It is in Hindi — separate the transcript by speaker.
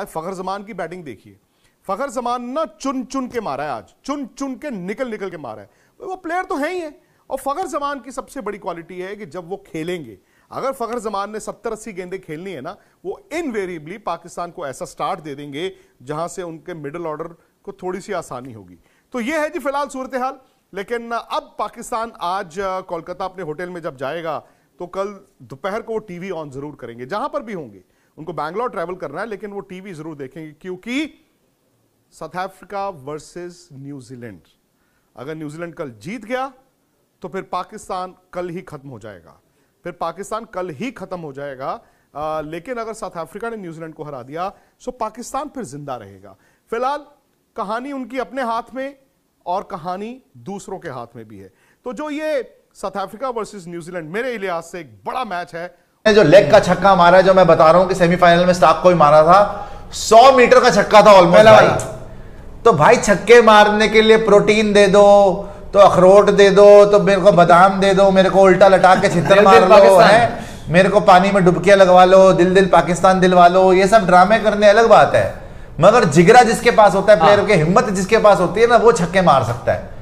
Speaker 1: आज फखर जमान की बैटिंग देखिए फखर जमान ना चुन चुन के मारा है आज चुन चुन के निकल निकल के मारा है वो प्लेयर तो है ही है और फखर जमान की सबसे बड़ी क्वालिटी है कि जब वो खेलेंगे अगर फखर जमान ने सत्तर अस्सी गेंदे खेलनी है ना वो इनवेरिएबली पाकिस्तान को ऐसा स्टार्ट दे देंगे जहां से उनके मिडल ऑर्डर को थोड़ी सी आसानी होगी तो ये है जी फिलहाल सूरत हाल लेकिन अब पाकिस्तान आज कोलकाता अपने होटल में जब जाएगा तो कल दोपहर को वो टीवी ऑन जरूर करेंगे जहां पर भी होंगे उनको बैंगलोर ट्रैवल करना है लेकिन वो टीवी जरूर देखेंगे क्योंकि साउथ अफ्रीका वर्सेस न्यूजीलैंड अगर न्यूजीलैंड कल जीत गया तो फिर पाकिस्तान कल ही खत्म हो जाएगा फिर पाकिस्तान कल ही खत्म हो जाएगा आ, लेकिन अगर साउथ अफ्रीका ने न्यूजीलैंड को हरा दिया तो पाकिस्तान फिर जिंदा रहेगा फिलहाल कहानी उनकी अपने हाथ में और कहानी दूसरों के हाथ में भी है तो जो ये साउथ अफ्रीका वर्सेस न्यूजीलैंड मेरे लिहाज से एक बड़ा मैच है
Speaker 2: ने जो लेग का छक्का मारा जो मैं बता रहा हूँ कि सेमीफाइनल में स्टाक को ही मारा था सौ मीटर का छक्का था ऑलमोस्ट भाई तो भाई छक्के मारने के लिए प्रोटीन दे दो तो अखरोट दे दो तो मेरे को बादाम दे दो मेरे को उल्टा लटा के छितर मार लो है मेरे को पानी में डुबकियां लगवा लो दिल दिल पाकिस्तान दिलवा लो ये सब ड्रामे करने अलग बात है मगर जिगरा जिसके पास होता है प्लेयर हाँ। की हिम्मत जिसके पास होती है ना वो छक्के मार सकता है